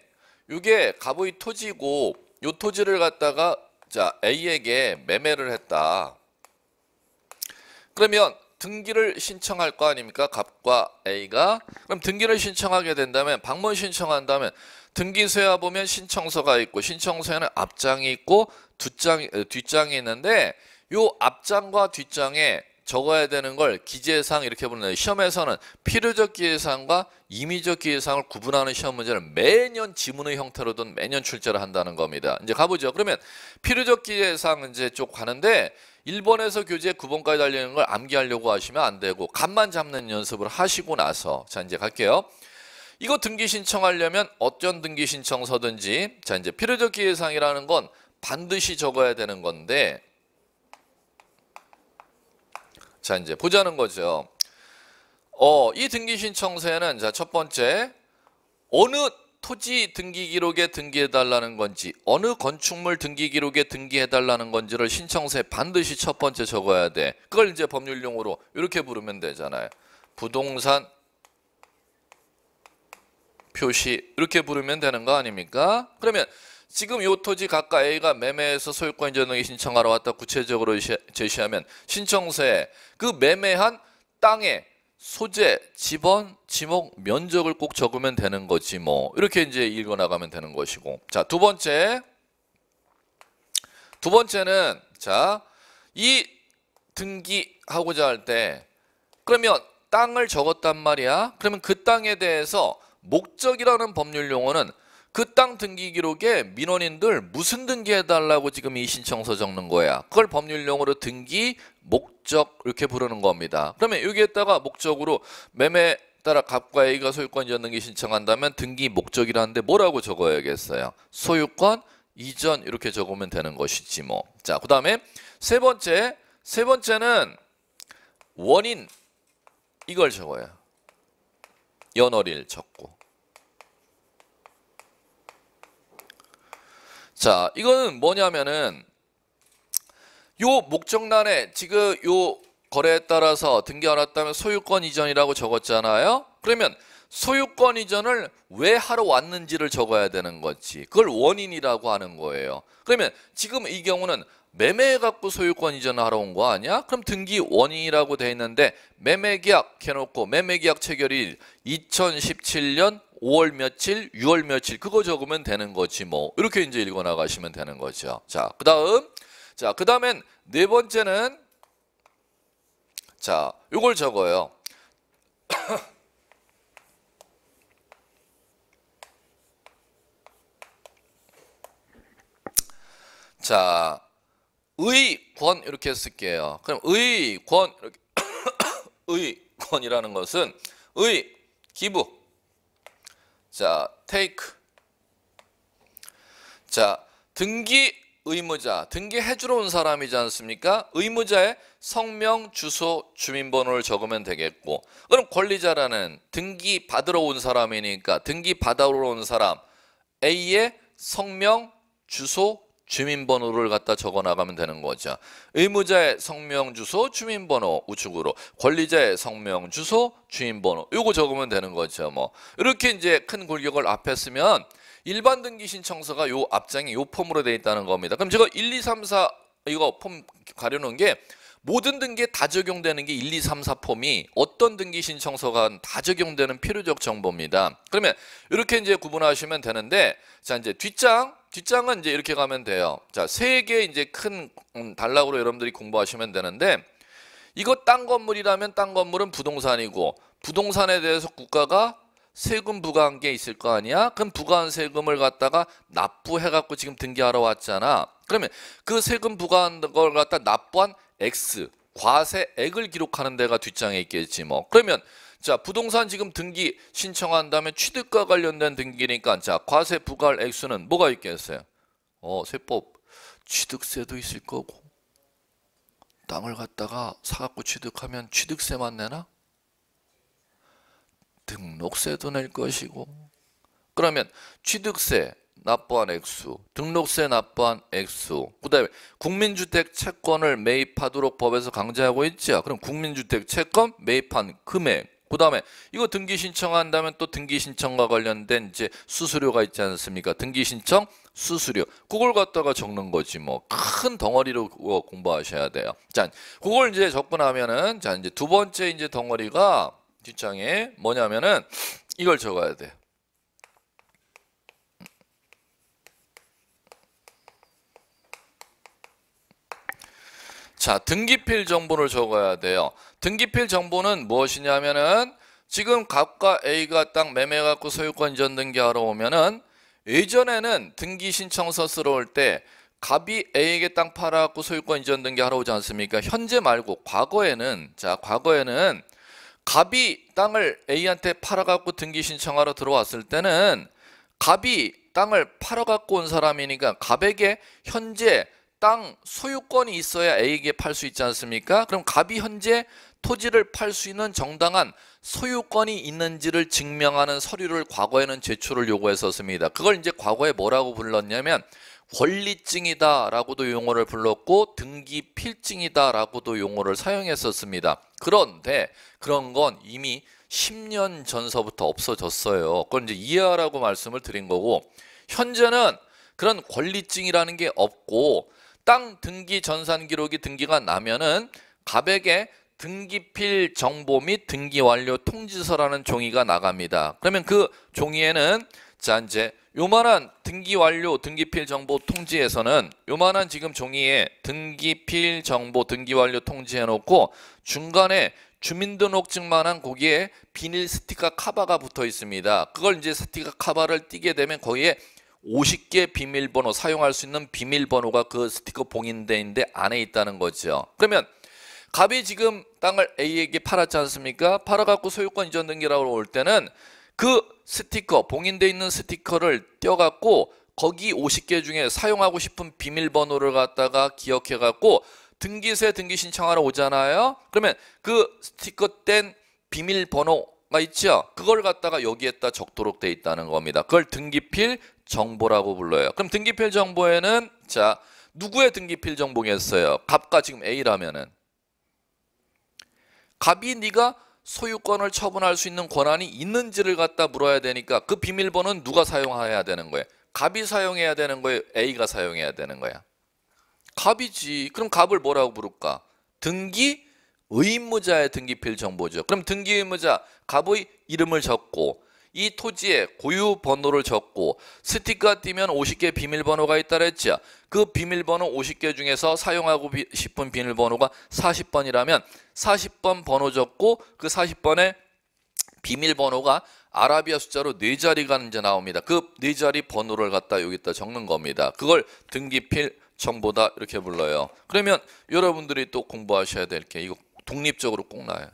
이게 갑의 토지고 요 토지를 갖다가 자, A에게 매매를 했다. 그러면 등기를 신청할 거 아닙니까? 갑과 A가 그럼 등기를 신청하게 된다면 방문 신청한다면 등기서야 보면 신청서가 있고 신청서에는 앞장이 있고 뒷장 어, 뒷장이 있는데 요 앞장과 뒷장에 적어야 되는 걸 기재상 이렇게 보는데 시험에서는 필요적 기재상과 임의적 기재상을 구분하는 시험 문제는 매년 지문의 형태로든 매년 출제를 한다는 겁니다. 이제 가보죠. 그러면 필요적 기재상 이제쪽 가는데 1번에서 교재 9번까지 달리는 걸 암기하려고 하시면 안 되고 간만 잡는 연습을 하시고 나서 자 이제 갈게요. 이거 등기 신청하려면 어떤 등기 신청서든지 자 이제 필요적 기재상이라는 건 반드시 적어야 되는 건데 자, 이제 보자는 거죠. 어, 이 등기 신청서에는 자, 첫 번째 어느 토지 등기 기록에 등기해 달라는 건지 어느 건축물 등기 기록에 등기해 달라는 건지를 신청서에 반드시 첫 번째 적어야 돼. 그걸 이제 법률용어로 이렇게 부르면 되잖아요. 부동산 표시 이렇게 부르면 되는 거 아닙니까? 그러면 지금 요 토지 각각 A가 매매해서 소유권 전등에 신청하러 왔다 구체적으로 제시하면 신청서에 그 매매한 땅의 소재, 지번, 지목, 면적을 꼭 적으면 되는 거지 뭐 이렇게 이제 읽어나가면 되는 것이고 자 두 번째 두 번째는 자 이 등기하고자 할 때 그러면 땅을 적었단 말이야 그러면 그 땅에 대해서 목적이라는 법률 용어는 그땅 등기 기록에 민원인들 무슨 등기해달라고 지금 이 신청서 적는 거야. 그걸 법률용어로 등기 목적 이렇게 부르는 겁니다. 그러면 여기에다가 목적으로 매매 따라 갑과 A가 소유권 이전 등기 신청한다면 등기 목적이라는데 뭐라고 적어야겠어요? 소유권 이전 이렇게 적으면 되는 것이지 뭐. 자, 그 다음에 세 번째, 세 번째는 원인 이걸 적어요. 연월일 적고 자, 이거는 뭐냐면은 요 목적란에 지금 요 거래에 따라서 등기 알았다면 소유권 이전이라고 적었잖아요. 그러면 소유권 이전을 왜 하러 왔는지를 적어야 되는 거지. 그걸 원인이라고 하는 거예요. 그러면 지금 이 경우는 매매 갖고 소유권 이전을 하러 온 거 아니야? 그럼 등기 원인이라고 돼 있는데 매매 계약 해놓고 매매 계약 체결이 2017년 5월 며칠, 6월 며칠 그거 적으면 되는 거지 뭐 이렇게 이제 읽어 나가시면 되는 거죠. 자, 그 다음 자, 그 다음엔 네 번째는 자, 요걸 적어요. *coughs* 자, 의권 이렇게 쓸게요. 그럼 의권 이렇게 *coughs* 의권이라는 것은 의 기부 자, take. 자, 등기 의무자, 등기해 주러 온 사람이지 않습니까? 의무자의 성명, 주소, 주민번호를 적으면 되겠고 그럼 권리자라는 등기 받으러 온 사람이니까 등기 받으러 온 사람 A의 성명, 주소, 주민번호를 갖다 적어 나가면 되는 거죠. 의무자의 성명 주소 주민번호 우측으로 권리자의 성명 주소 주민번호 요거 적으면 되는 거죠. 뭐 이렇게 이제 큰 골격을 앞에 쓰면 일반 등기 신청서가 요앞장에요 폼으로 돼 있다는 겁니다. 그럼 제가 1, 2, 3, 4 이거 폼 가려놓은 게 모든 등기에 다 적용되는 게 1, 2, 3, 4 폼이 어떤 등기 신청서가 다 적용되는 필요적 정보입니다. 그러면 이렇게 이제 구분하시면 되는데 자 이제 뒷장 뒷장은 이제 이렇게 가면 돼요. 자, 세 개 이제 큰 음, 단락으로 여러분들이 공부하시면 되는데 이거 땅 건물이라면 땅 건물은 부동산이고 부동산에 대해서 국가가 세금 부과한 게 있을 거 아니야? 그럼 부과한 세금을 갖다가 납부해갖고 지금 등기하러 왔잖아. 그러면 그 세금 부과한 걸 갖다 납부한 X, 과세액을 기록하는 데가 뒷장에 있겠지 뭐. 그러면 자, 부동산 지금 등기 신청한 다음에 취득과 관련된 등기니까 자, 과세 부과할 액수는 뭐가 있겠어요? 어, 세법 취득세도 있을 거고 땅을 갖다가 사갖고 취득하면 취득세만 내나? 등록세도 낼 것이고 그러면 취득세 납부한 액수, 등록세 납부한 액수, 그다음에 국민주택 채권을 매입하도록 법에서 강제하고 있죠. 그럼 국민주택 채권 매입한 금액, 그다음에 이거 등기 신청한다면 또 등기 신청과 관련된 이제 수수료가 있지 않습니까? 등기 신청 수수료. 그걸 갖다가 적는 거지 뭐 큰 덩어리로 공부하셔야 돼요. 자, 그걸 이제 접근하면은 자, 이제 두 번째 이제 덩어리가 뒷장에 뭐냐면은 이걸 적어야 돼. 자, 등기필 정보를 적어야 돼요. 등기필 정보는 무엇이냐면은 지금 갑과 A가 딱 매매 갖고 소유권 이전 등기하러 오면은 예전에는 등기 신청서 쓰러올 때 갑이 A에게 땅 팔아갖고 소유권 이전 등기하러 오지 않습니까? 현재 말고 과거에는 자 과거에는 갑이 땅을 A한테 팔아갖고 등기 신청하러 들어왔을 때는 갑이 땅을 팔아갖고 온 사람이니까 갑에게 현재 땅 소유권이 있어야 A에게 팔 수 있지 않습니까? 그럼 갑이 현재 토지를 팔 수 있는 정당한 소유권이 있는지를 증명하는 서류를 과거에는 제출을 요구했었습니다. 그걸 이제 과거에 뭐라고 불렀냐면 권리증이다라고도 용어를 불렀고 등기 필증이다라고도 용어를 사용했었습니다. 그런데 그런 건 이미 10년 전서부터 없어졌어요. 그건 이제 이해하라고 말씀을 드린 거고 현재는 그런 권리증이라는 게 없고 땅 등기 전산 기록이 등기가 나면은 갑에게 등기필 정보 및 등기 완료 통지서라는 종이가 나갑니다. 그러면 그 종이에는 자 이제 요만한 등기 완료 등기필 정보 통지에서는 요만한 지금 종이에 등기필 정보 등기 완료 통지해 놓고 중간에 주민등록증만 한 거기에 비닐 스티커 카바가 붙어 있습니다. 그걸 이제 스티커 카바를 띄게 되면 거기에 50개 비밀번호 사용할 수 있는 비밀번호가 그 스티커 봉인대인데 안에 있다는 거죠. 그러면 갑이 지금 땅을 A에게 팔았지 않습니까? 팔아갖고 소유권 이전 등기라고 올 때는 그 스티커, 봉인되어 있는 스티커를 떼어갖고 거기 50개 중에 사용하고 싶은 비밀번호를 갖다가 기억해갖고 등기세 등기 신청하러 오잖아요. 그러면 그 스티커 뗀 비밀번호가 있죠. 그걸 갖다가 여기에다 적도록 돼 있다는 겁니다. 그걸 등기필 정보라고 불러요. 그럼 등기필 정보에는 자 누구의 등기필 정보겠어요? 갑과 지금 A라면은 갑이 네가 소유권을 처분할 수 있는 권한이 있는지를 갖다 물어야 되니까 그 비밀번호는 누가 사용해야 되는 거예요? 갑이 사용해야 되는 거예요? A가 사용해야 되는 거야? 갑이지. 그럼 갑을 뭐라고 부를까? 등기 의무자의 등기필 정보죠. 그럼 등기 의무자 갑의 이름을 적고 이 토지에 고유 번호를 적고 스티커가 띄면 50개 비밀번호가 있다 그랬죠. 그 비밀번호 50개 중에서 사용하고 싶은 비밀번호가 40번이라면 40번 번호 적고 그 40번에 비밀번호가 아라비아 숫자로 네 자리가 이제 나옵니다. 그 네 자리 번호를 갖다 여기다 적는 겁니다. 그걸 등기필 정보다 이렇게 불러요. 그러면 여러분들이 또 공부하셔야 될 게 이거 독립적으로 꼭 나요.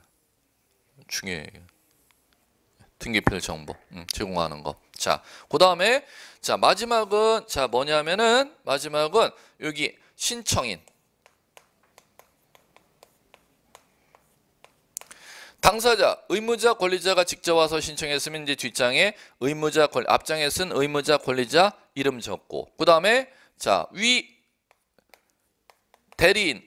중요해요. 등기필 정보 음, 제공하는 거. 자, 그 다음에 자 마지막은 자 뭐냐면은 마지막은 여기 신청인 당사자, 의무자, 권리자가 직접 와서 신청했으면 이제 뒷장에 의무자, 권 앞장에 쓴 의무자, 권리자 이름 적고 그 다음에 자 위 대리인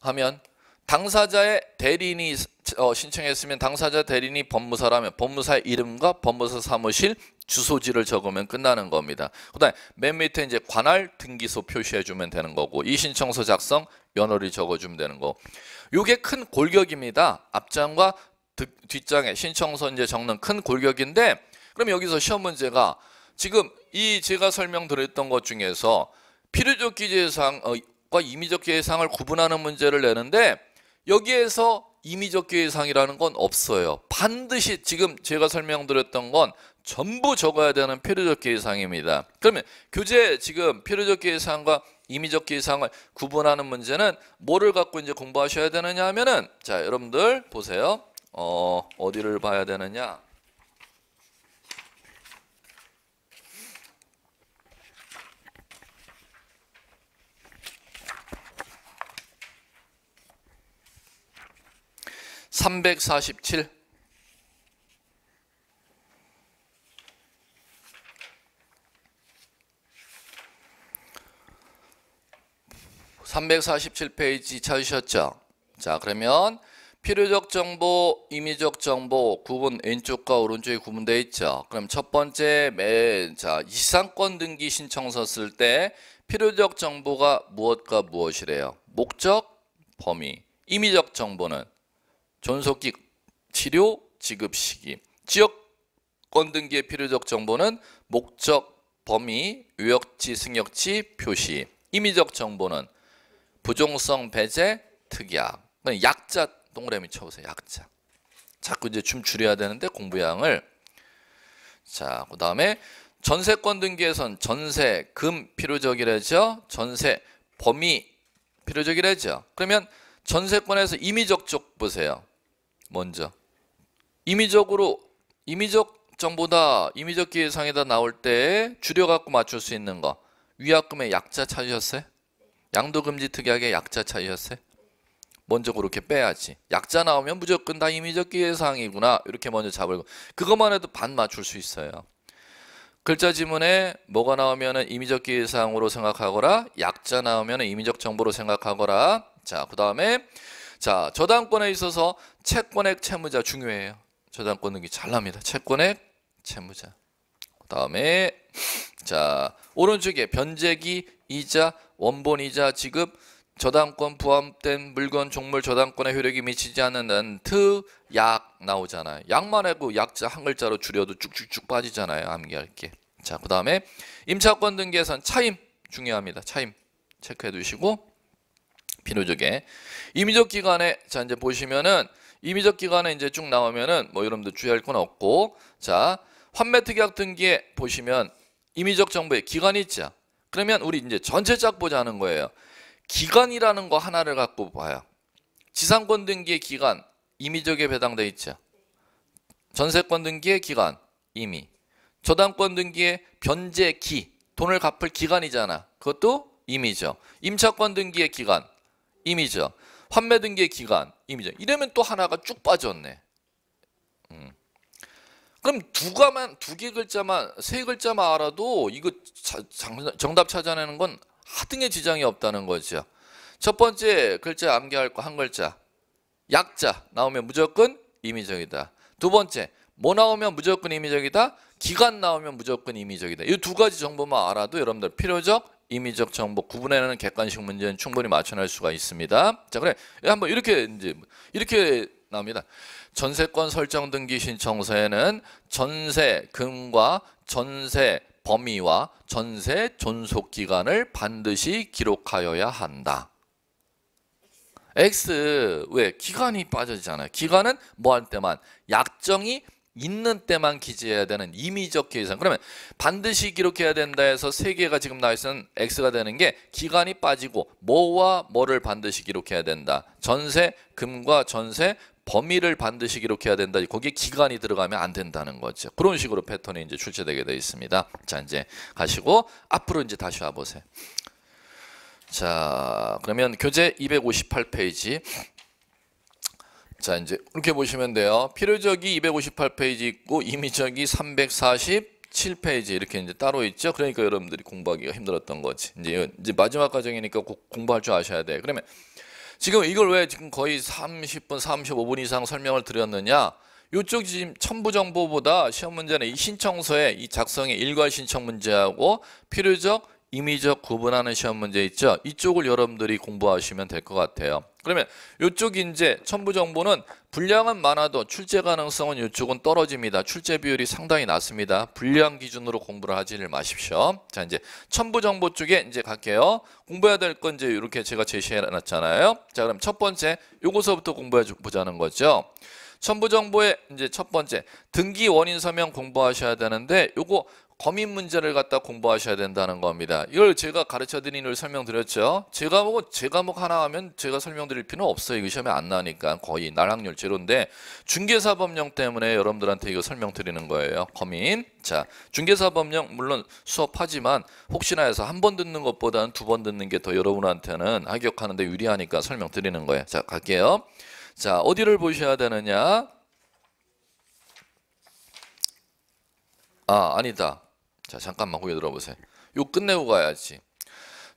하면 당사자의 대리인이 어, 신청했으면 당사자 대리인이 법무사라면 법무사의 이름과 법무사 사무실 주소지를 적으면 끝나는 겁니다. 그다음에 맨 밑에 이제 관할 등기소 표시해 주면 되는 거고 이 신청서 작성 연월이 적어 주면 되는 거. 요게 큰 골격입니다. 앞장과 뒷장에 신청서 이제 적는 큰 골격인데 그럼 여기서 시험 문제가 지금 이 제가 설명드렸던 것 중에서 필요적 기재사항과 어, 임의적 기재사항을 구분하는 문제를 내는데 여기에서 임의적 계회상이라는건 없어요. 반드시 지금 제가 설명드렸던 건 전부 적어야 되는 필요적 계회상입니다 그러면 교재 지금 필요적 계회상과 임의적 계회상을 구분하는 문제는 뭐를 갖고 이제 공부하셔야 되느냐 하면은 자, 여러분들 보세요. 어, 어디를 봐야 되느냐? 347 347페이지 찾으셨죠? 자 그러면 필요적 정보, 임의적 정보 구분 왼쪽과 오른쪽에 구분되어 있죠. 그럼 첫 번째 매, 자 이상권 등기 신청서 쓸 때 필요적 정보가 무엇과 무엇이래요? 목적, 범위. 임의적 정보는 존속기 치료 지급 시기 지역권 등기의 필요적 정보는 목적 범위 유역지 승역지 표시 임의적 정보는 부종성 배제 특약 약자 동그라미 쳐보세요 약자 자꾸 이제 줄여야 되는데 공부양을자그 다음에 전세권 등기에선 전세 금 필요적이라죠 전세 범위 필요적이라죠 그러면 전세권에서 임의적 쪽 보세요 먼저 임의적으로 임의적 정보다 임의적 기회상에다 나올 때 줄여갖고 맞출 수 있는 거 위약금의 약자 찾으셨어요? 양도금지 특약의 약자 찾으셨어요? 먼저 그렇게 빼야지 약자 나오면 무조건 다 임의적 기회상이구나 이렇게 먼저 잡을거 그것만 해도 반 맞출 수 있어요 글자 지문에 뭐가 나오면 임의적 기회상으로 생각하거라 약자 나오면 임의적 정보로 생각하거라 자그 다음에 자 저당권에 있어서 채권액 채무자 중요해요. 저당권 등기 잘납니다. 채권액 채무자. 그다음에 자 오른쪽에 변제기 이자 원본 이자 지급 저당권 부합된 물건 종물 저당권의 효력이 미치지 않는 특약 나오잖아요. 약만 해도 약자 한 글자로 줄여도 쭉쭉쭉 빠지잖아요. 암기할게. 자 그다음에 임차권 등기에선 차임 중요합니다. 차임 체크해 두시고 비누족에 임의적 기간에 자 이제 보시면은 이미적 기간에 이제 쭉 나오면은 뭐 여러분들 주의할 건 없고 자 환매특약 등기에 보시면 임의적 정보의 기간이 있죠. 그러면 우리 이제 전체 짝 보자는 거예요. 기간이라는 거 하나를 갖고 봐요. 지상권 등기의 기간 임의적에 배당돼 있죠. 전세권 등기의 기간 임의. 저당권 등기의 변제기 돈을 갚을 기간이잖아. 그것도 임의죠. 임차권 등기의 기간 임의죠. 판매 등기의 기간, 임의적. 이러면 또 하나가 쭉 빠졌네. 음. 그럼 두 가만 두 개 글자만 세 글자만 알아도 이거 자, 장, 정답 찾아내는 건 하등의 지장이 없다는 거죠. 첫 번째 글자 암기할 거 한 글자. 약자 나오면 무조건 임의적이다. 두 번째 뭐 나오면 무조건 임의적이다. 기간 나오면 무조건 임의적이다. 이 두 가지 정보만 알아도 여러분들 필요적 임의적 정보 구분해내는 객관식 문제는 충분히 맞춰낼 수가 있습니다. 자 그래 한번 이렇게 이제 이렇게 나옵니다. 전세권 설정 등기 신청서에는 전세 금과 전세 범위와 전세 존속 기간을 반드시 기록하여야 한다. X 왜 기간이 빠져지잖아요. 기간은 뭐 할 때만 약정이 있는 때만 기재해야 되는 임의적 계산 그러면 반드시 기록해야 된다 해서 3 개가 지금 나와 있는 X가 되는 게 기간이 빠지고 뭐와 뭐를 반드시 기록해야 된다 전세 금과 전세 범위를 반드시 기록해야 된다 거기에 기간이 들어가면 안 된다는 거죠 그런 식으로 패턴이 이제 출제되게 되어 있습니다 자 이제 가시고 앞으로 이제 다시 와보세요 자 그러면 교재 258페이지 자 이제 이렇게 보시면 돼요. 필요적이 258페이지 있고 임의적이 347페이지 이렇게 이제 따로 있죠. 그러니까 여러분들이 공부하기가 힘들었던 거지. 이제 이제 마지막 과정이니까 공부할 줄 아셔야 돼. 그러면 지금 이걸 왜 지금 거의 30분, 35분 이상 설명을 드렸느냐? 이쪽 지금 첨부 정보보다 시험 문제는 이 신청서에 이 작성의 일괄 신청 문제하고 필요적 임의적 구분하는 시험 문제 있죠? 이쪽을 여러분들이 공부하시면 될 것 같아요. 그러면 이쪽 인재, 첨부 정보는 분량은 많아도 출제 가능성은 이쪽은 떨어집니다. 출제 비율이 상당히 낮습니다. 분량 기준으로 공부를 하지를 마십시오. 자, 이제 첨부 정보 쪽에 이제 갈게요. 공부해야 될 건 이제 이렇게 제가 제시해 놨잖아요. 자, 그럼 첫 번째 요거서부터 공부해 보자는 거죠. 첨부 정보의 이제 첫 번째 등기 원인 서명 공부하셔야 되는데 요거 범인 문제를 갖다 공부하셔야 된다는 겁니다. 이걸 제가 가르쳐드린 걸 설명드렸죠. 제가목은제가뭐 뭐, 하나 하면 제가 설명드릴 필요는 없어요. 이거 시험에 안 나니까 거의 날확률 제로인데 중개사 법령 때문에 여러분들한테 이거 설명드리는 거예요. 범인. 자, 중개사 법령 물론 수업하지만 혹시나 해서 한 번 듣는 것보다는 두 번 듣는 게 더 여러분한테는 합격하는데 유리하니까 설명드리는 거예요. 자, 갈게요. 자, 어디를 보셔야 되느냐? 아, 아니다. 자, 잠깐만 고개 들어보세요. 요 끝내고 가야지.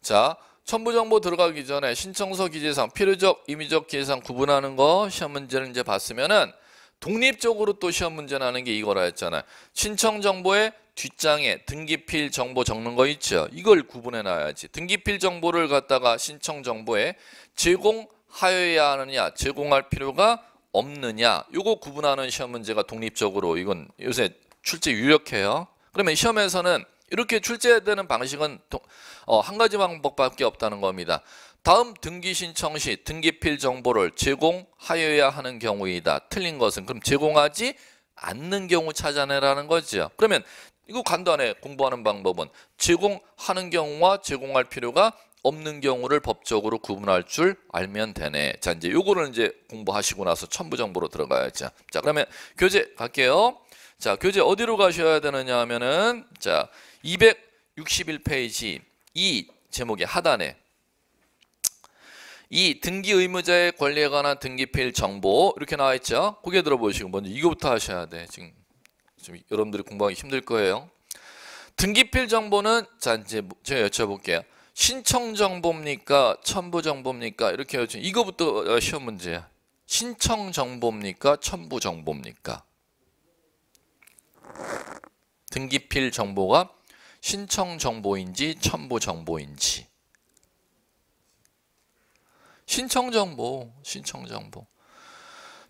자, 첨부 정보 들어가기 전에 신청서 기재상 필요적 임의적 기재상 구분하는 거 시험 문제를 이제 봤으면은 독립적으로 또 시험 문제 나는 게 이거라 했잖아요. 신청 정보의 뒷장에 등기필 정보 적는 거 있죠. 이걸 구분해 놔야지. 등기필 정보를 갖다가 신청 정보에 제공 하여야 하느냐, 제공할 필요가 없느냐. 이거 구분하는 시험 문제가 독립적으로 이건 요새 출제 유력해요. 그러면 시험에서는 이렇게 출제되는 방식은 어, 한 가지 방법밖에 없다는 겁니다. 다음 등기 신청 시 등기필 정보를 제공하여야 하는 경우이다. 틀린 것은 그럼 제공하지 않는 경우 찾아내라는 거죠. 그러면 이거 간단해 공부하는 방법은 제공하는 경우와 제공할 필요가 없는 경우를 법적으로 구분할 줄 알면 되네. 자, 이제 요거를 이제 공부하시고 나서 첨부 정보로 들어가야죠. 자, 그러면 교재 갈게요. 자, 교재 어디로 가셔야 되느냐 하면은 자, 261페이지 2 제목의 하단에 2. 등기 의무자의 권리에 관한 등기필 정보 이렇게 나와 있죠. 고개 들어보시고 먼저 이거부터 하셔야 돼. 지금 지금 여러분들이 공부하기 힘들 거예요. 등기필 정보는 자 이제 제가 여쭤볼게요. 신청 정보입니까? 첨부 정보입니까? 이렇게 해요. 이거부터 시험 문제야. 신청 정보입니까? 첨부 정보입니까? 등기필 정보가 신청 정보인지 첨부 정보인지 신청 정보, 신청 정보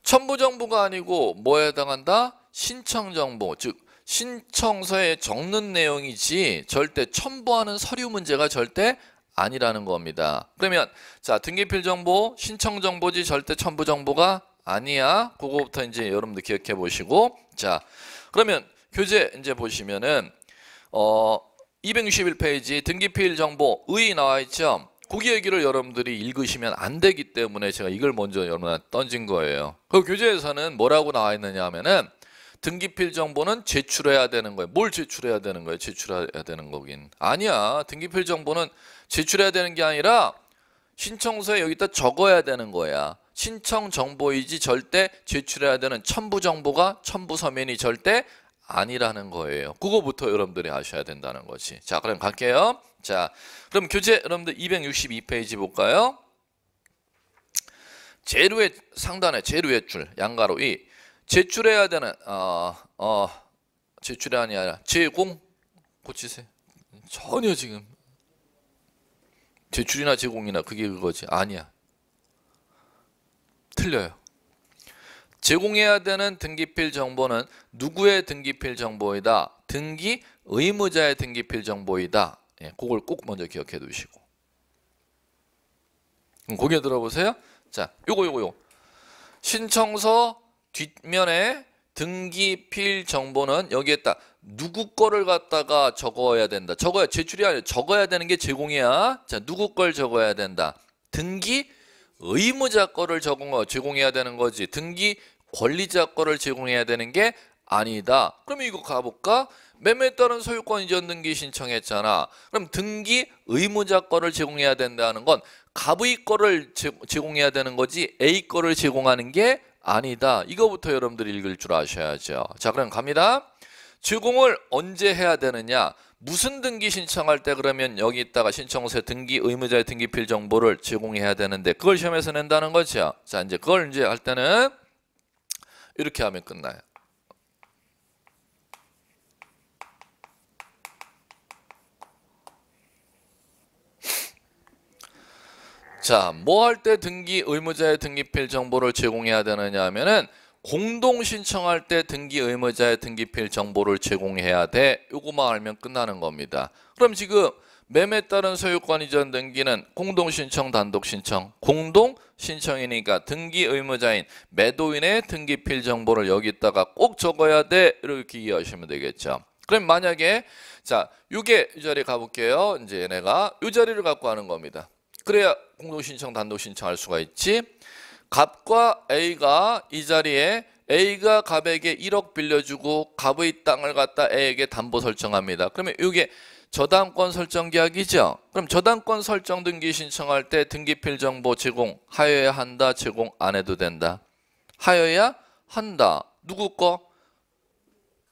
첨부 정보가 아니고 뭐에 해당한다? 신청 정보, 즉 신청서에 적는 내용이지 절대 첨부하는 서류 문제가 절대 아니라는 겁니다. 그러면 자 등기필 정보, 신청 정보지 절대 첨부 정보가 아니야. 그거부터 이제 여러분들 기억해 보시고 자 그러면 교재 이제 보시면은 어 261페이지 등기필 정보 의 나와 있죠. 고기 얘기를 여러분들이 읽으시면 안 되기 때문에 제가 이걸 먼저 여러분한테 던진 거예요. 그 교재에서는 뭐라고 나와 있느냐 하면은 등기필 정보는 제출해야 되는 거예요. 뭘 제출해야 되는 거예요? 제출해야 되는 거긴. 아니야. 등기필 정보는 제출해야 되는 게 아니라 신청서에 여기다 적어야 되는 거야. 신청 정보이지 절대 제출해야 되는 첨부 정보가 첨부 서면이 절대 아니라는 거예요. 그거부터 여러분들이 아셔야 된다는 거지. 자, 그럼 갈게요. 자, 그럼 교재 여러분들 262페이지 볼까요? 제로의 상단에 제로의 줄 양가로 이 제출해야 되는 어, 어, 제출이 아니라 제공 고치세요. 전혀 지금 제출이나 제공이나 그게 그거지 아니야. 틀려요. 제공해야 되는 등기필 정보는 누구의 등기필 정보이다. 등기 의무자의 등기필 정보이다. 예, 그걸 꼭 먼저 기억해 두시고. 그럼 거기 들어보세요. 자, 요거 요거 요. 신청서 뒷면에 등기 필 정보는 여기에 딱 누구 거를 갖다가 적어야 된다. 적어야 제출이 아니라 적어야 되는 게 제공이야. 자, 누구 걸 적어야 된다. 등기 의무자 거를 적은거 제공해야 되는 거지. 등기 권리자 거를 제공해야 되는 게 아니다. 그럼 이거 가볼까? 매매에 따른 소유권 이전 등기 신청했잖아. 그럼 등기 의무자 거를 제공해야 된다는 건 갑의 거를 제공해야 되는 거지 A 거를 제공하는 게 아니다. 이거부터 여러분들이 읽을 줄 아셔야죠. 자, 그럼 갑니다. 주공을 언제 해야 되느냐? 무슨 등기 신청할 때 그러면 여기 있다가 신청서 등기 의무자의 등기필 정보를 제공해야 되는데 그걸 시험에서 낸다는 거죠. 자, 이제 그걸 이제 할 때는 이렇게 하면 끝나요. 자, 뭐 할 때 등기 의무자의 등기필 정보를 제공해야 되느냐 하면은 공동 신청할 때 등기 의무자의 등기필 정보를 제공해야 돼. 요거만 알면 끝나는 겁니다. 그럼 지금 매매 따른 소유권 이전 등기는 공동 신청, 단독 신청, 공동 신청이니까 등기 의무자인 매도인의 등기필 정보를 여기다가 꼭 적어야 돼. 이렇게 이해하시면 되겠죠. 그럼 만약에 자, 요게 이 자리 가볼게요. 이제 얘네가 이 자리를 갖고 하는 겁니다. 그래야 공동신청, 단독신청할 수가 있지. 갑과 A가 이 자리에 A가 갑에게 1억 빌려주고 갑의 땅을 갖다 A에게 담보 설정합니다. 그러면 이게 저당권 설정 계약이죠. 그럼 저당권 설정 등기 신청할 때 등기필 정보 제공 하여야 한다, 제공 안 해도 된다. 하여야 한다. 누구 거?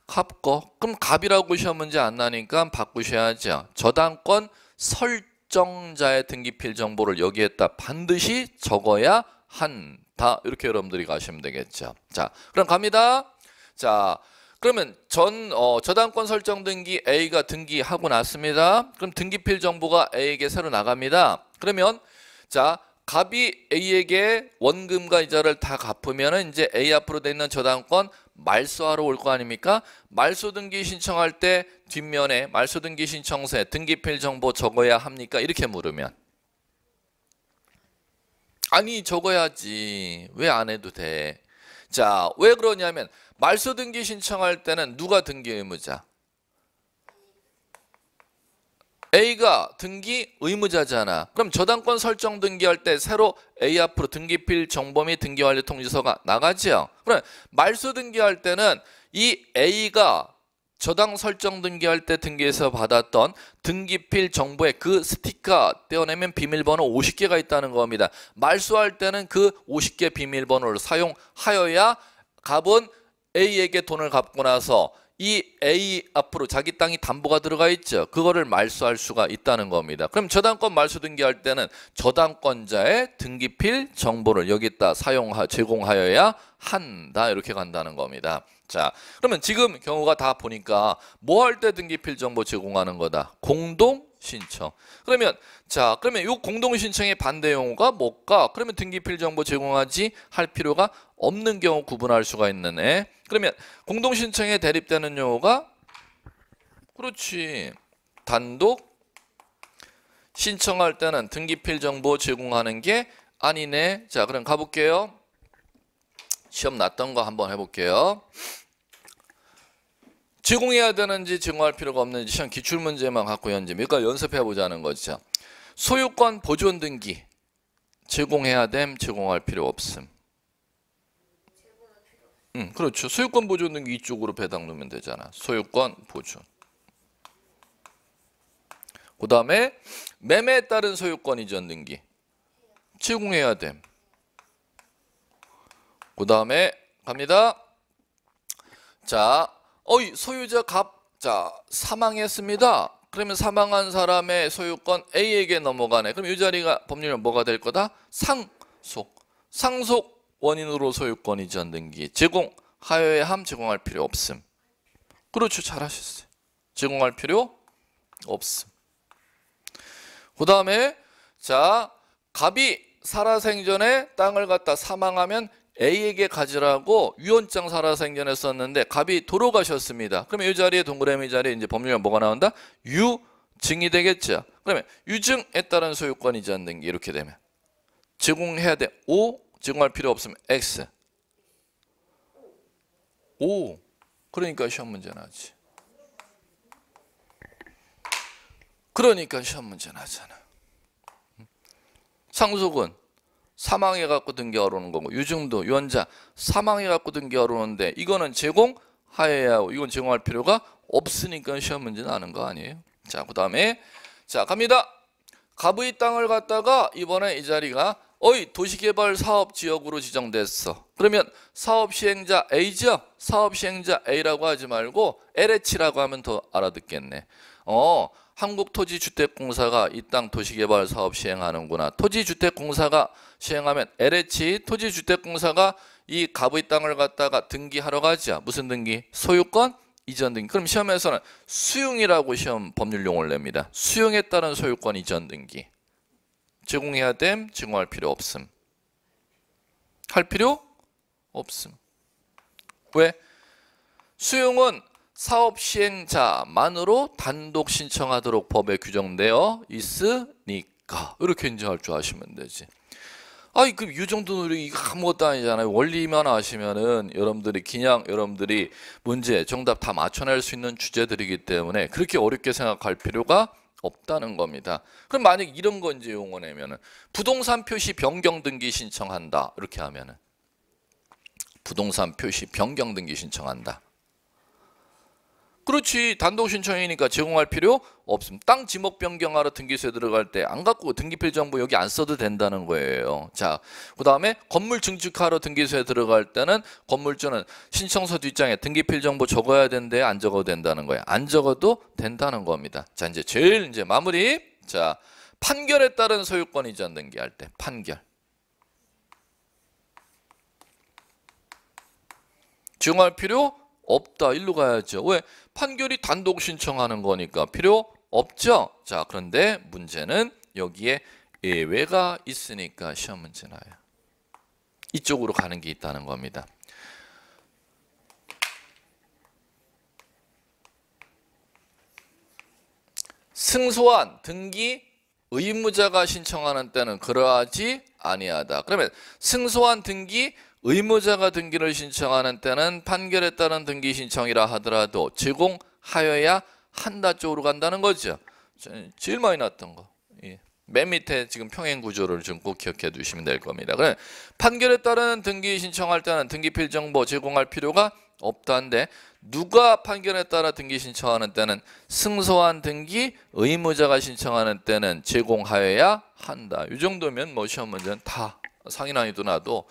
갑 거. 그럼 갑이라고 시험 문제 안 나니까 바꾸셔야죠. 저당권 설정 특정자의 등기필 정보를 여기에다 반드시 적어야 한다. 이렇게 여러분들이 가시면 되겠죠. 자, 그럼 갑니다. 자, 그러면 전 어, 저당권 설정 등기 A가 등기하고 났습니다. 그럼 등기필 정보가 A에게 새로 나갑니다. 그러면 자 갑이 A에게 원금과 이자를 다갚으면 이제 A 앞으로 돼 있는 저당권 말소하러 올 거 아닙니까? 말소 등기 신청할 때 뒷면에 말소 등기 신청서에 등기필 정보 적어야 합니까? 이렇게 물으면 아니 적어야지 왜 안 해도 돼? 자왜 그러냐면 말소 등기 신청할 때는 누가 등기 의무자? A가 등기 의무자잖아. 그럼 저당권 설정 등기할 때 새로 A 앞으로 등기필 정보 및 등기 완료 통지서가 나가지요. 그럼 말소 등기할 때는 이 A가 저당 설정 등기할 때 등기에서 받았던 등기필 정보에 그 스티커 떼어내면 비밀번호 50개가 있다는 겁니다. 말소할 때는 그 50개 비밀번호를 사용하여야 갑은 A에게 돈을 갚고 나서 이 A 앞으로 자기 땅이 담보가 들어가 있죠. 그거를 말소할 수가 있다는 겁니다. 그럼 저당권 말소 등기할 때는 저당권자의 등기필 정보를 여기다 사용하 제공하여야 한다 이렇게 간다는 겁니다. 자, 그러면 지금 경우가 다 보니까 뭐 할 때 등기필 정보 제공하는 거다. 공동 신청. 그러면 자, 그러면 요 공동 신청의 반대 용어가 뭘가 그러면 등기필 정보 제공하지 할 필요가 없는 경우 구분할 수가 있는 데 그러면 공동 신청에 대립되는 용어가 그렇지. 단독 신청할 때는 등기필 정보 제공하는 게 아니네. 자, 그럼 가볼게요. 시험 났던 거 한번 해볼게요. 제공해야 되는지 제공할 필요가 없는지 시험 기출문제만 갖고 연재 몇가 니 연습해 보자는 거죠. 소유권 보존 등기 제공해야 됨 제공할 필요 없음. 음, 그렇죠. 소유권 보존 등기 이쪽으로 배당 놓으면 되잖아. 소유권 보존. 그 다음에 매매에 따른 소유권 이전 등기 제공해야 됨. 그 다음에 갑니다. 자, 어이 소유자 갑자 사망했습니다. 그러면 사망한 사람의 소유권 A에게 넘어가네. 그럼 이 자리가 법률은 뭐가 될 거다? 상속. 상속 원인으로 소유권 이전 등기 제공 하여에 함 제공할 필요 없음. 그렇죠. 잘하셨어요. 제공할 필요 없음. 그 다음에 자 갑이 살아생전에 땅을 갖다 사망하면 A에게 가지라고 유언장 살아생전에 썼는데 갑이 도로 가셨습니다. 그러면 이 자리에 동그라미 자리에 이제 법률면 뭐가 나온다? 유증이 되겠죠. 그러면 유증에 따른 소유권이지 않는 게 이렇게 되면 제공해야 돼. O 제공할 필요 없으면 X. O 그러니까 시험 문제 나지. 그러니까 시험 문제 나잖아. 상속은 사망해 갖고 등기하러 오는 거고 유증도 유언자 사망해 갖고 등기하러 오는데 이거는 제공하여야 하고 이건 제공할 필요가 없으니까 시험 문제는 아는 거 아니에요. 자, 그다음에 자, 갑니다. 갑의 땅을 갖다가 이번에 이 자리가 어이 도시개발 사업 지역으로 지정됐어. 그러면 사업 시행자 A죠? 사업 시행자 A라고 하지 말고 LH라고 하면 더 알아듣겠네. 어, 한국토지주택공사가 이 땅 도시개발 사업 시행하는구나. 토지주택공사가 시행하면 LH 토지주택공사가 이 갑의 땅을 갖다가 등기하러 가자. 무슨 등기? 소유권 이전 등기. 그럼 시험에서는 수용이라고 시험 법률 용어 냅니다. 수용에 따른 소유권 이전 등기. 제공해야 됨, 제공할 필요 없음. 할 필요 없음. 왜? 수용은 사업 시행자만으로 단독 신청하도록 법에 규정되어 있으니까 이렇게 인정할 줄 아시면 되지. 아니 그 유정도 누리 이 아무것도 아니잖아요. 원리만 아시면은 여러분들이 그냥 여러분들이 문제 정답 다 맞춰낼 수 있는 주제들이기 때문에 그렇게 어렵게 생각할 필요가 없다는 겁니다. 그럼 만약 이런 거이 용어내면은 부동산 표시 변경 등기 신청한다 이렇게 하면은 부동산 표시 변경 등기 신청한다. 그렇지 단독 신청이니까 제공할 필요 없음. 땅 지목 변경하러 등기소에 들어갈 때 안 갖고 등기필 정보 여기 안 써도 된다는 거예요. 자, 그다음에 건물 증축하러 등기소에 들어갈 때는 건물주는 신청서 뒷장에 등기필 정보 적어야 된대 안 적어도 된다는 거예요. 안 적어도 된다는 겁니다. 자, 이제 제일 이제 마무리. 자, 판결에 따른 소유권 이전 등기할 때 판결. 증할 필요 없다. 일로 가야죠. 왜? 판결이 단독 신청하는 거니까 필요 없죠. 자, 그런데 문제는 여기에 예외가 있으니까 시험 문제 나요. 이쪽으로 가는 게 있다는 겁니다. 승소한 등기 의무자가 신청하는 때는 그러하지 아니하다. 그러면 승소한 등기 의무자가 등기를 신청하는 때는 판결에 따른 등기 신청이라 하더라도 제공하여야 한다 쪽으로 간다는 거죠. 제일 많이 났던 거. 예. 맨 밑에 지금 평행 구조를 좀 꼭 기억해 두시면 될 겁니다. 그래 판결에 따른 등기 신청할 때는 등기필 정보 제공할 필요가 없다는데 누가 판결에 따라 등기 신청하는 때는 승소한 등기 의무자가 신청하는 때는 제공하여야 한다. 이 정도면 뭐 시험 문제는 다 상인난이도 나도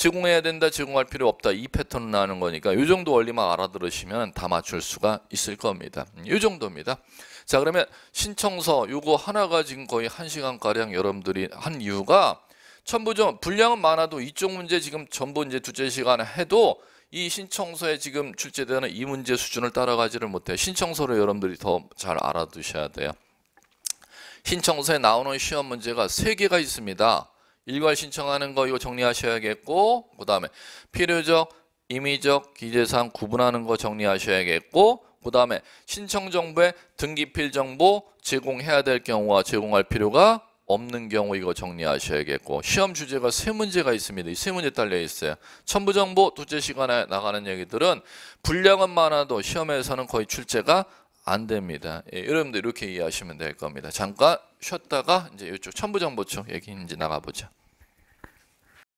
제공해야 된다, 제공할 필요 없다 이 패턴을 나는 거니까 이 정도 원리만 알아들으시면 다 맞출 수가 있을 겁니다. 이 정도입니다. 자 그러면 신청서 요거 하나가 지금 거의 한시간가량 여러분들이 한 이유가 전부 좀 분량은 많아도 이쪽 문제 지금 전부 이제 두째 시간에 해도 이 신청서에 지금 출제되는 이 문제 수준을 따라가지를 못해 신청서를 여러분들이 더 잘 알아두셔야 돼요. 신청서에 나오는 시험 문제가 세개가 있습니다. 일괄 신청하는 거 이거 정리하셔야겠고 그 다음에 필요적 임의적 기재사항 구분하는 거 정리하셔야겠고 그 다음에 신청 정보에 등기필 정보 제공해야 될 경우와 제공할 필요가 없는 경우 이거 정리하셔야겠고 시험 주제가 세 문제가 있습니다. 이 세 문제 딸려 있어요. 첨부 정보 두째 시간에 나가는 얘기들은 분량은 많아도 시험에서는 거의 출제가 안 됩니다. 예, 여러분들 이렇게 이해하시면 될 겁니다. 잠깐 쉬었다가 이제 이쪽 첨부 정보 쪽 얘기 인지 나가보죠.